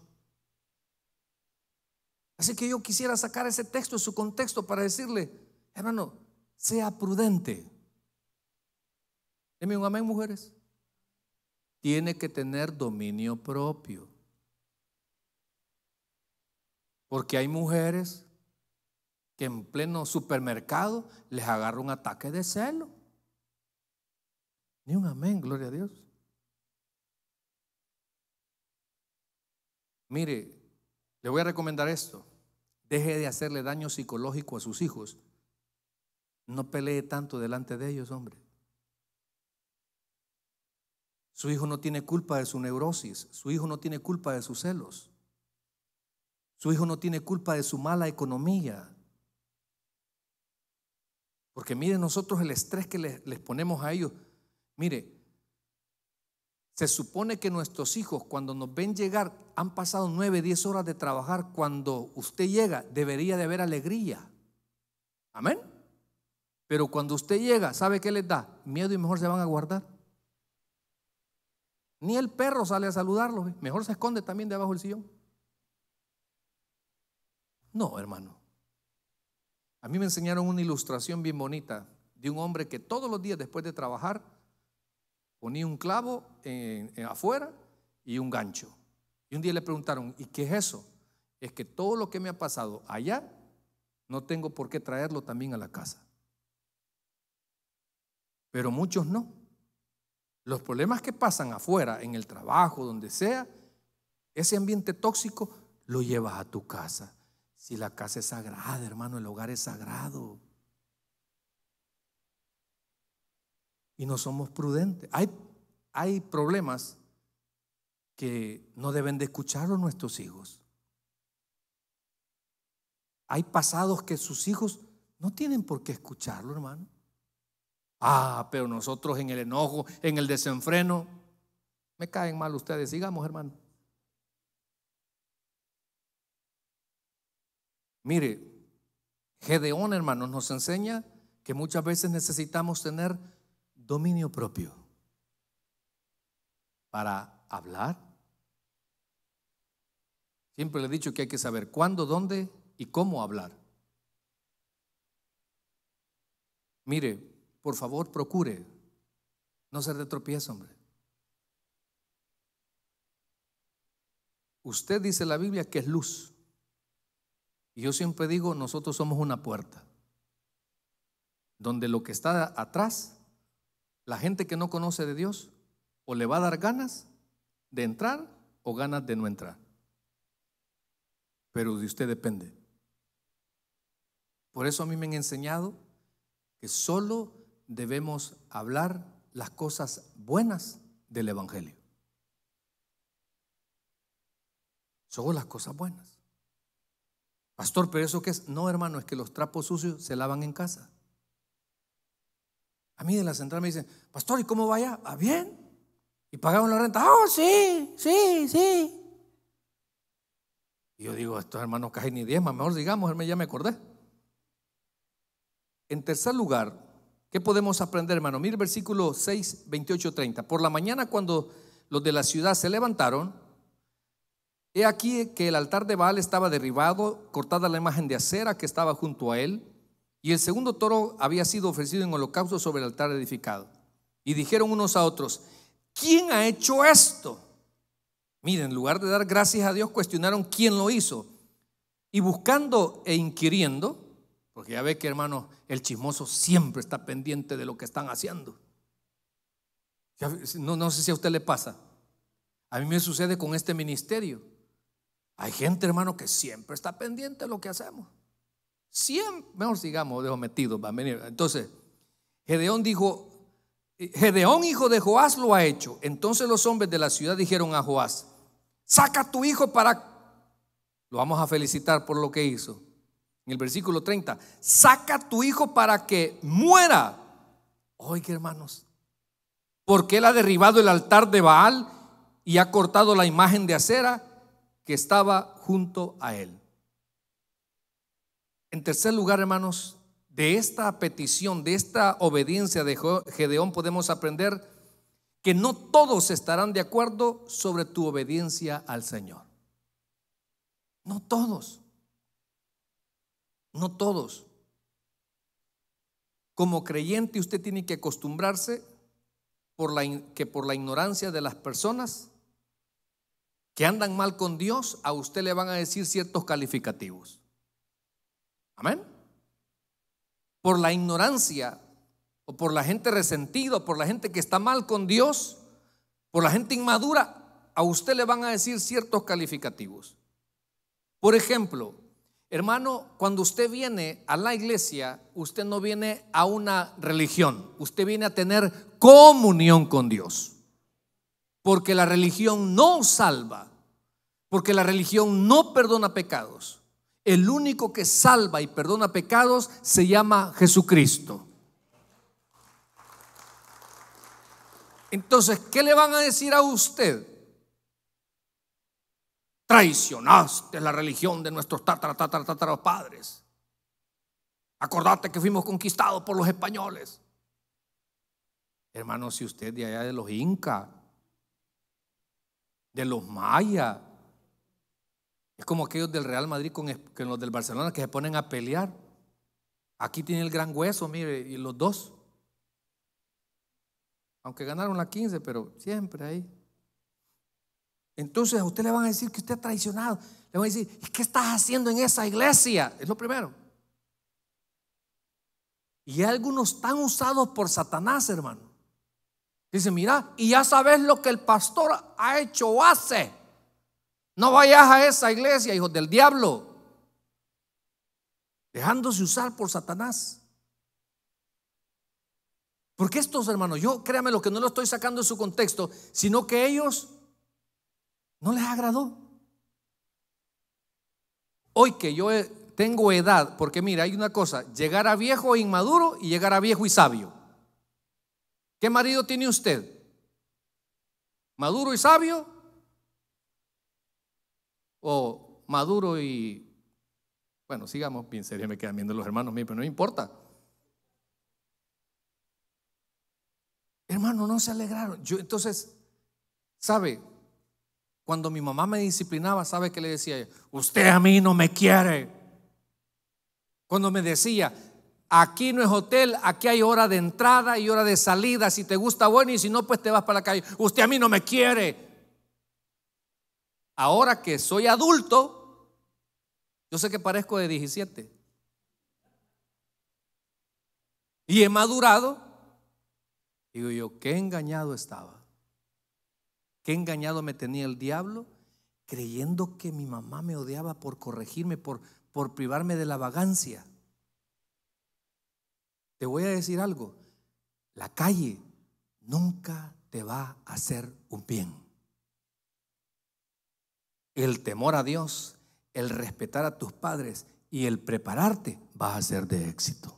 Así que yo quisiera sacar ese texto de su contexto para decirle, hermano, sea prudente. Dime un amén, mujeres. Tiene que tener dominio propio. Porque hay mujeres que en pleno supermercado les agarra un ataque de celo. Ni un amén, gloria a Dios. Mire, le voy a recomendar esto. Deje de hacerle daño psicológico a sus hijos. No pelee tanto delante de ellos, hombre. Su hijo no tiene culpa de su neurosis, su hijo no tiene culpa de sus celos, su hijo no tiene culpa de su mala economía. Porque mire nosotros el estrés que les, les ponemos a ellos. Mire, se supone que nuestros hijos cuando nos ven llegar han pasado nueve, diez horas de trabajar. Cuando usted llega debería de haber alegría. Amén. Pero cuando usted llega, ¿sabe qué les da? Miedo y mejor se van a guardar. Ni el perro sale a saludarlo Mejor se esconde también debajo del sillón. No, hermano. A mí me enseñaron una ilustración bien bonita de un hombre que todos los días después de trabajar Ponía un clavo en afuera y un gancho. Y un día le preguntaron, ¿y qué es eso? Es que todo lo que me ha pasado allá, no tengo por qué traerlo también a la casa. Pero muchos no. Los problemas que pasan afuera, en el trabajo, donde sea, ese ambiente tóxico lo llevas a tu casa. Si la casa es sagrada, hermano, el hogar es sagrado. y no somos prudentes. Hay, hay problemas que no deben de escucharlos nuestros hijos. Hay pasados que sus hijos no tienen por qué escucharlo, hermano. Ah, pero nosotros en el enojo, en el desenfreno, me caen mal ustedes. Sigamos, hermano. Mire, Gedeón, hermanos, nos enseña que muchas veces necesitamos tener dominio propio para hablar. Siempre le he dicho que hay que saber cuándo, dónde y cómo hablar. Mire, por favor, procure no ser de hombre. Usted dice la Biblia que es luz. Y yo siempre digo, nosotros somos una puerta, donde lo que está atrás la gente que no conoce de Dios o le va a dar ganas de entrar o ganas de no entrar. Pero de usted depende. Por eso a mí me han enseñado que solo debemos hablar las cosas buenas del Evangelio. Solo las cosas buenas. Pastor, pero eso qué es? No, hermano, es que los trapos sucios se lavan en casa. A mí de la central me dicen, pastor, ¿y cómo vaya? ¿A ah, bien? ¿Y pagaron la renta? ¡Ah, sí, sí, sí! Y yo digo, estos hermanos casi ni más, mejor digamos, ya me acordé. En tercer lugar, ¿qué podemos aprender, hermano? Mire versículo 6, 28, 30. Por la mañana cuando los de la ciudad se levantaron, he aquí que el altar de Baal estaba derribado, cortada la imagen de acera que estaba junto a él, y el segundo toro había sido ofrecido en holocausto sobre el altar edificado. Y dijeron unos a otros, ¿quién ha hecho esto? Miren, en lugar de dar gracias a Dios, cuestionaron quién lo hizo. Y buscando e inquiriendo, porque ya ve que hermano, el chismoso siempre está pendiente de lo que están haciendo. No, no sé si a usted le pasa. A mí me sucede con este ministerio. Hay gente, hermano, que siempre está pendiente de lo que hacemos mejor sigamos, dejo metido, venir. Entonces, Gedeón dijo, Gedeón hijo de Joás lo ha hecho. Entonces los hombres de la ciudad dijeron a Joás, saca tu hijo para... Lo vamos a felicitar por lo que hizo. En el versículo 30, saca tu hijo para que muera. Oiga, hermanos, porque él ha derribado el altar de Baal y ha cortado la imagen de acera que estaba junto a él. En tercer lugar, hermanos, de esta petición, de esta obediencia de Gedeón podemos aprender que no todos estarán de acuerdo sobre tu obediencia al Señor. No todos. No todos. Como creyente usted tiene que acostumbrarse que por la ignorancia de las personas que andan mal con Dios, a usted le van a decir ciertos calificativos. Amén. Por la ignorancia, o por la gente resentida, o por la gente que está mal con Dios, por la gente inmadura, a usted le van a decir ciertos calificativos. Por ejemplo, hermano, cuando usted viene a la iglesia, usted no viene a una religión, usted viene a tener comunión con Dios. Porque la religión no salva, porque la religión no perdona pecados el único que salva y perdona pecados se llama Jesucristo. Entonces, ¿qué le van a decir a usted? Traicionaste la religión de nuestros tatara, tatara, padres. Acordate que fuimos conquistados por los españoles. Hermanos, si usted de allá de los incas, de los mayas, es como aquellos del Real Madrid con, los del Barcelona que se ponen a pelear. Aquí tiene el gran hueso, mire, y los dos. Aunque ganaron la 15, pero siempre ahí. Entonces a usted le van a decir que usted ha traicionado. Le van a decir, ¿qué estás haciendo en esa iglesia? Es lo primero. Y algunos tan usados por Satanás, hermano. Dice, mira, y ya sabes lo que el pastor ha hecho o hace. No vayas a esa iglesia, hijos del diablo. Dejándose usar por Satanás. Porque estos hermanos, yo créame lo que no lo estoy sacando de su contexto, sino que ellos no les agradó. Hoy que yo eh, tengo edad, porque mira, hay una cosa, llegar a viejo e inmaduro y llegar a viejo y sabio. ¿Qué marido tiene usted? ¿Maduro y sabio o Maduro y, bueno, sigamos, bien serio, me quedan viendo los hermanos mí pero no importa. Hermano, no se alegraron. Yo entonces, ¿sabe? Cuando mi mamá me disciplinaba, ¿sabe qué le decía? Usted a mí no me quiere. Cuando me decía, aquí no es hotel, aquí hay hora de entrada y hora de salida. Si te gusta, bueno, y si no, pues te vas para la calle. Usted a mí no me quiere. Ahora que soy adulto, yo sé que parezco de 17. Y he madurado. Digo yo, qué engañado estaba. Qué engañado me tenía el diablo creyendo que mi mamá me odiaba por corregirme, por, por privarme de la vagancia. Te voy a decir algo, la calle nunca te va a hacer un bien el temor a Dios, el respetar a tus padres y el prepararte, vas a ser de éxito.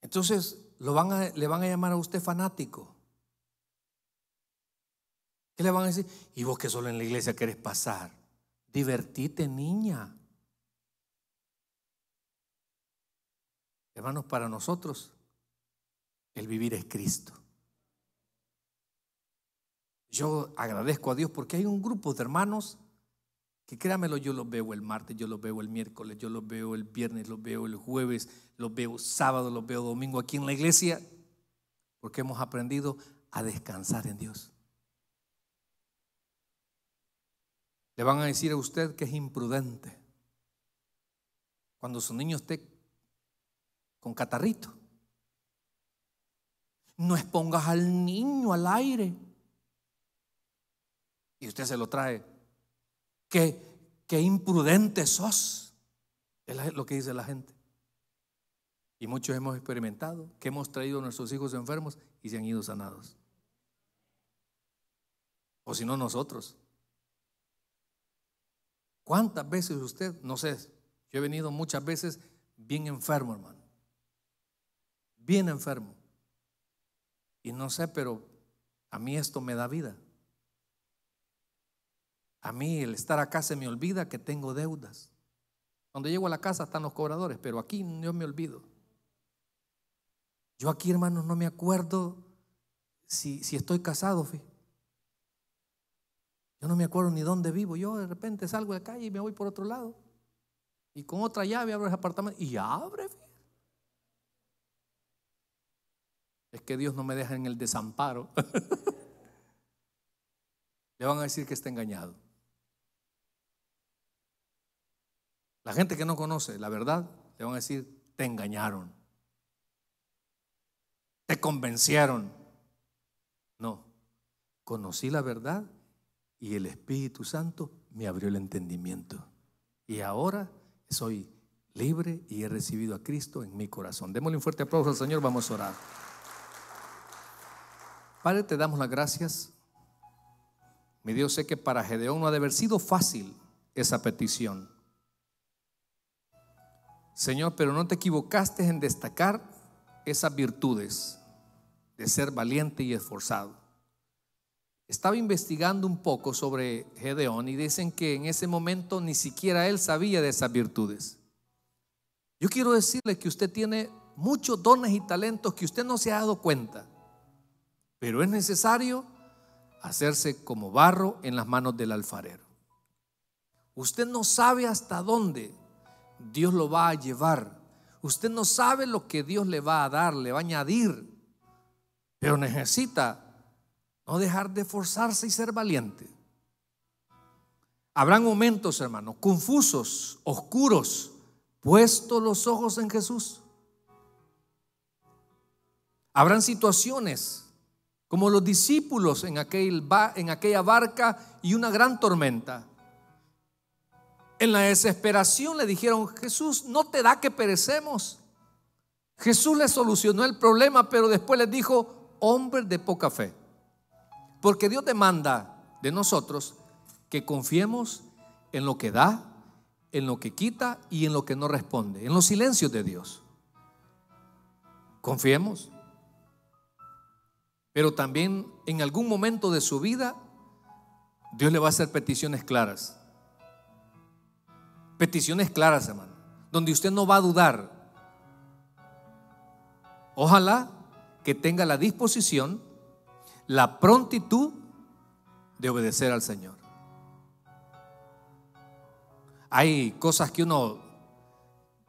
Entonces lo van le van a llamar a usted fanático. ¿Qué le van a decir? Y vos que solo en la iglesia querés pasar. Divertite, niña. Hermanos, para nosotros el vivir es Cristo. Yo agradezco a Dios porque hay un grupo de hermanos que créamelo, yo los veo el martes, yo los veo el miércoles, yo los veo el viernes, los veo el jueves, los veo sábado, los veo domingo aquí en la iglesia, porque hemos aprendido a descansar en Dios. Le van a decir a usted que es imprudente cuando su niño esté con catarrito. No expongas al niño al aire y usted se lo trae. Qué, qué imprudente sos, es lo que dice la gente. Y muchos hemos experimentado que hemos traído a nuestros hijos enfermos y se han ido sanados. O si no, nosotros. ¿Cuántas veces usted, no sé, yo he venido muchas veces bien enfermo, hermano? Bien enfermo. Y no sé, pero a mí esto me da vida. A mí el estar acá se me olvida que tengo deudas. Cuando llego a la casa están los cobradores, pero aquí yo me olvido. Yo aquí, hermanos, no me acuerdo si, estoy casado. Fe. Yo no me acuerdo ni dónde vivo. Yo de repente salgo de la calle y me voy por otro lado. Y con otra llave abro el apartamento y abre. Es que Dios no me deja en el desamparo. Le van a decir que está engañado. La gente que no conoce la verdad le van a decir, te engañaron, te convencieron. No, conocí la verdad y el Espíritu Santo me abrió el entendimiento. Y ahora soy libre y he recibido a Cristo en mi corazón. Démosle un fuerte aplauso al Señor, vamos a orar. Padre, te damos las gracias. Mi Dios, sé que para Gedeón no ha de haber sido fácil esa petición. Señor, pero no te equivocaste en destacar esas virtudes de ser valiente y esforzado. Estaba investigando un poco sobre Gedeón y dicen que en ese momento ni siquiera él sabía de esas virtudes. Yo quiero decirle que usted tiene muchos dones y talentos que usted no se ha dado cuenta, pero es necesario hacerse como barro en las manos del alfarero. Usted no sabe hasta dónde Dios lo va a llevar. Usted no sabe lo que Dios le va a dar, le va a añadir, pero necesita no dejar de esforzarse y ser valiente. Habrán momentos, hermanos confusos, oscuros, puestos los ojos en Jesús. Habrán situaciones como los discípulos en, aquel, en aquella barca y una gran tormenta. En la desesperación le dijeron, Jesús, no te da que perecemos. Jesús le solucionó el problema, pero después les dijo, hombre de poca fe. Porque Dios demanda de nosotros que confiemos en lo que da, en lo que quita y en lo que no responde, en los silencios de Dios. Confiemos. Pero también en algún momento de su vida, Dios le va a hacer peticiones claras. Peticiones claras, hermano, donde usted no va a dudar. Ojalá que tenga la disposición, la prontitud de obedecer al Señor. Hay cosas que uno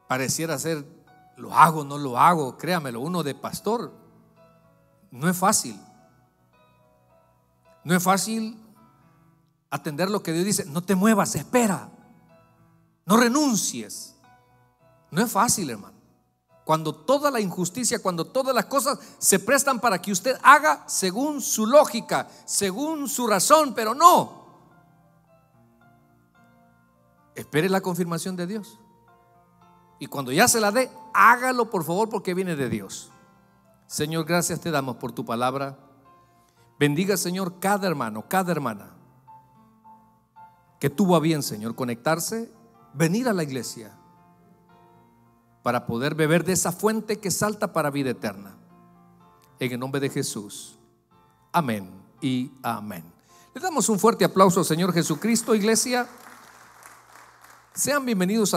pareciera hacer, lo hago, no lo hago, créamelo, uno de pastor, no es fácil. No es fácil atender lo que Dios dice, no te muevas, espera. No renuncies. No es fácil, hermano. Cuando toda la injusticia, cuando todas las cosas se prestan para que usted haga según su lógica, según su razón, pero no. Espere la confirmación de Dios. Y cuando ya se la dé, hágalo por favor porque viene de Dios. Señor, gracias te damos por tu palabra. Bendiga, Señor, cada hermano, cada hermana que tuvo a bien, Señor, conectarse venir a la iglesia para poder beber de esa fuente que salta para vida eterna. En el nombre de Jesús. Amén y amén. Le damos un fuerte aplauso al Señor Jesucristo, iglesia. Sean bienvenidos a la...